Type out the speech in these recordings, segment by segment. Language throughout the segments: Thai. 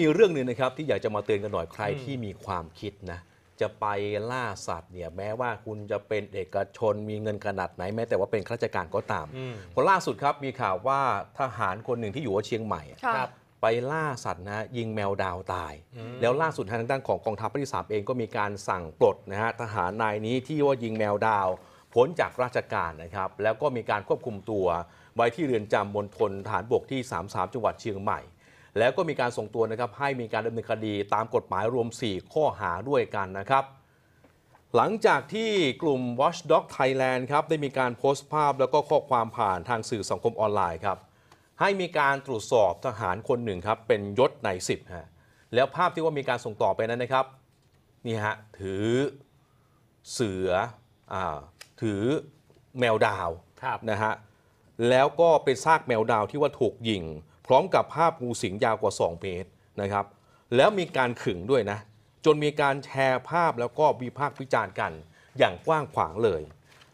มีเรื่องหนึ่งนะครับที่อยากจะมาเตือนกันหน่อยใครที่มีความคิดนะจะไปล่าสัตว์เนี่ยแม้ว่าคุณจะเป็นเอกชน มีเงินขนาดไหนแม้แต่ว่าเป็นข้าราชการก็ตามผลล่าสุดครับมีข่าวว่าทหารคนหนึ่งที่อยู่ว่าเชียงใหม่ไปล่าสัตว์นะยิงแมวดาวตาย แล้วล่าสุดทางด้านของกองทัพภาคที่สามเองก็มีการสั่ง ปลดนะฮะทหารนายนี้ที่ว่ายิงแมวดาวพ้นจากราชการนะครับ แล้วก็มีการควบคุมตัวไว้ที่เรือนจำมณฑลฐานบกที่33จังหวัดเชียงใหม่แล้วก็มีการส่งตัวนะครับ ให้มีการดำเนินคดีตามกฎหมายรวม 4 ข้อหาด้วยกันนะครับ หลังจากที่กลุ่ม Watchdog Thailand ครับ ได้มีการโพสต์ภาพแล้วก็ข้อความผ่านทางสื่อสังคมออนไลน์ครับ ให้มีการตรวจสอบทหารคนหนึ่งครับ เป็นยศในสิบฮะแล้วภาพที่ว่ามีการส่งต่อไปนั้นนะครับ นี่ฮะ ถือเสืออถือแมวดาวนะฮะแล้วก็เป็นซากแมวดาวที่ว่าถูกยิงพร้อมกับภาพงูสิงยาวกว่า 2เมตรนะครับ แล้วมีการขึงด้วยนะ จนมีการแชร์ภาพแล้วก็วิพากษ์วิจารณ์กัน อย่างกว้างขวางเลย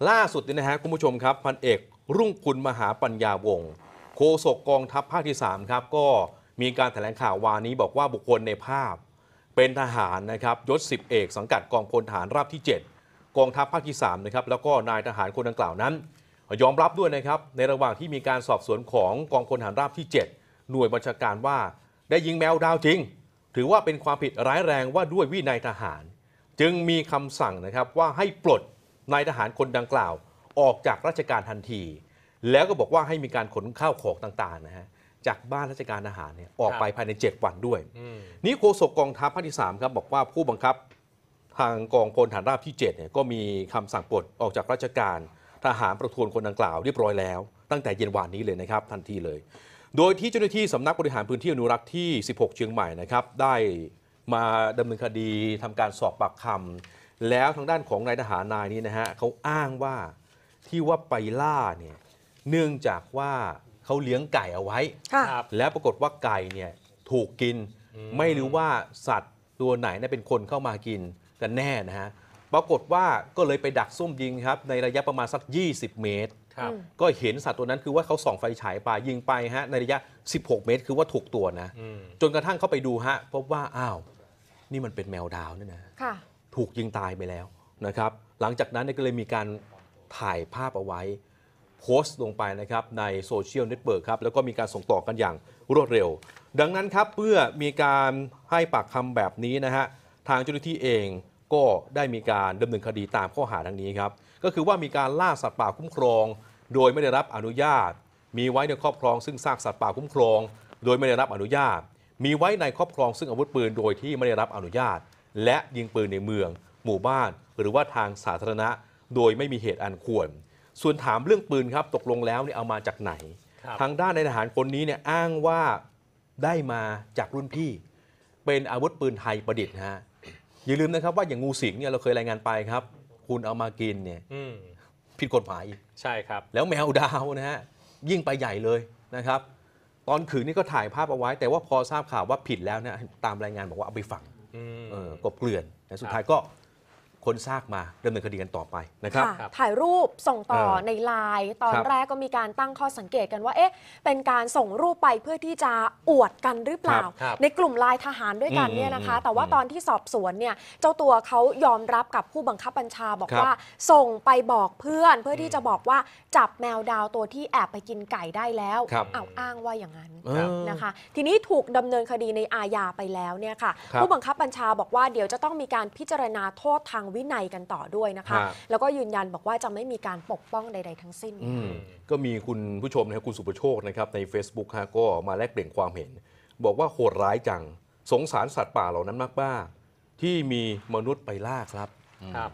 ล่าสุดนี่นะฮะ คุณผู้ชมครับพันเอกรุ่งคุณมหาปัญญาวงศ์โฆษกกองทัพภาคที่ 3 ครับ ก็มีการแถลงข่าววานี้บอกว่าบุคคลในภาพ เป็นทหารนะครับยศ10 เอกสังกัดกองพลทหารราบที่ 7 กองทัพภาคที่3นะครับแล้วก็นายทหารคนดังกล่าวนั้นยอมรับด้วยนะครับ ในระหว่างที่มีการสอบสวนของกองพลฐานราบที่7หน่วยบัญชาการว่าได้ยิงแมวดาวจริงถือว่าเป็นความผิดร้ายแรงว่าด้วยวินัยทหาร จึงมีคำสั่งนะครับว่าให้ปลดนายทหารคนดังกล่าว ออกจากราชการทันที แล้วก็บอกว่าให้มีการขนข้าวของต่างๆนะฮะจากบ้านราชการทหารเนี่ยออกไปภายใน7วันด้วยนี่โฆษกกองทัพภาคที่3ครับบอกว่าผู้บังคับทางกองพลฐานราบที่7เนี่ยก็มีคำสั่งปลดออกจากราชการทหารประทวนคนดังกล่าวเรียบร้อยแล้ว ตั้งแต่เย็นวานนี้เลยนะครับทันทีเลย โดยที่เจ้าหน้าที่สำนักบริหารพื้นที่อนุรักษ์ที่ 16 เชียงใหม่นะครับ ได้มาดำเนินคดีทำการสอบปากคำแล้วทางด้านของนายทหารนายนี้นะฮะเขาอ้างว่าที่ว่าไปล่าเนี่ยเนื่องจากว่าเขาเลี้ยงไก่เอาไว้ครับ แล้วปรากฏว่าไก่เนี่ยถูกกินไม่รู้ว่าสัตว์ตัวไหนนะเป็นคนเข้ามากินกันแน่นะฮะปรากฏว่าก็เลยไปดักซุ่มยิงครับ ในระยะประมาณสัก 20 เมตรครับก็เห็นสัตว์ตัวนั้นคือว่าเขาส่องไฟฉายไปยิงไปฮะ ในระยะ 16 เมตรคือว่าถูกตัวนะ จนกระทั่งเข้าไปดูฮะพบว่า อ้าว นี่มันเป็นแมวดาวนี่นะค่ะถูกยิงตายไปแล้วนะครับ หลังจากนั้นก็เลยมีการถ่ายภาพเอาไว้โพสต์ลงไปนะครับในโซเชียลเน็ตเบิร์กครับแล้วก็มีการส่งต่อกันอย่างรวดเร็ว ดังนั้นครับเพื่อมีการให้ปากคำแบบนี้นะฮะทางเจ้าหน้าที่เองก็ได้มีการดำเนินคดีตามข้อหาดังนี้ครับก็คือว่ามีการล่าสัตว์ป่าคุ้มครองโดยไม่ได้รับอนุญาตมีไว้ในครอบครองซึ่งซากสัตว์ป่าคุ้มครอง โดยไม่ได้รับอนุญาต มีไว้ในครอบครองซึ่งอาวุธปืนโดยที่ไม่ได้รับอนุญาต และยิงปืนในเมือง หมู่บ้าน หรือว่าทางสาธารณะโดยไม่มีเหตุอันควร ส่วนถามเรื่องปืนครับตกลงแล้วเนี่ยเอามาจากไหน ทางด้านในทหารคนนี้เนี่ยอ้างว่าได้มาจากรุ่นพี่ เป็นอาวุธปืนไทยประดิษฐ์ฮะอย่าลืมนะครับว่าอย่างงูสิงเนี่ยเราเคยรายงานไปครับ คุณเอามากินเนี่ยผิดกฎหมายอีกใช่ครับ แล้วแมวดาวนะฮะ ยิ่งไปใหญ่เลยนะครับ ตอนขืนนี่ก็ถ่ายภาพเอาไว้ แต่ว่าพอทราบข่าวว่าผิดแล้วเนี่ยตามรายงานบอกว่าเอาไปฝังออกบเกลื่อนแต่สุดท้ายก็คนซากมาดำเนินคดีกันต่อไปนะครับถ่ายรูปส่งต่ออในไลน์ตอนรแรกก็มีการตั้งข้อสังเกตกันว่าเอ๊ะเป็นการส่งรูปไปเพื่อที่จะอวดกันหรือเปล่า ในกลุ่มไลน์ทหารด้วยกันเนี่ยนะคะ แต่ว่าตอนที่สอบสวนเนี่ยเจ้าตัวเขายอมรับกับผู้บังคับบัญชาบอกบว่าส่งไปบอกเพื่อนเพื่อที่จะบอกว่าจับแมวดาวตัวที่แอบไปกินไก่ได้แล้วอ้าวเอาอ้างว่าอย่างนั้นนะคะทีนี้ถูกดำเนินคดีในอาญาไปแล้วเนี่ยค่ะผู้บังคับบัญชาบอกว่าเดี๋ยวจะต้องมีการพิจารณาโทษทางวินัยกันต่อด้วยนะคะะแล้วก็ยืนยันบอกว่าจะไม่มีการปกป้องใดๆทั้งสิ้น ก็มีคุณผู้ชมนะครับคุณสุประโชคนะครับ ใน Facebook ฮะก็มาแลกเปลี่ยนความเห็น บอกว่าโหดร้ายจังสงสารสัตว์ป่าเหล่านั้นมากบ้าที่มีมนุษย์ไปล่าครับครับ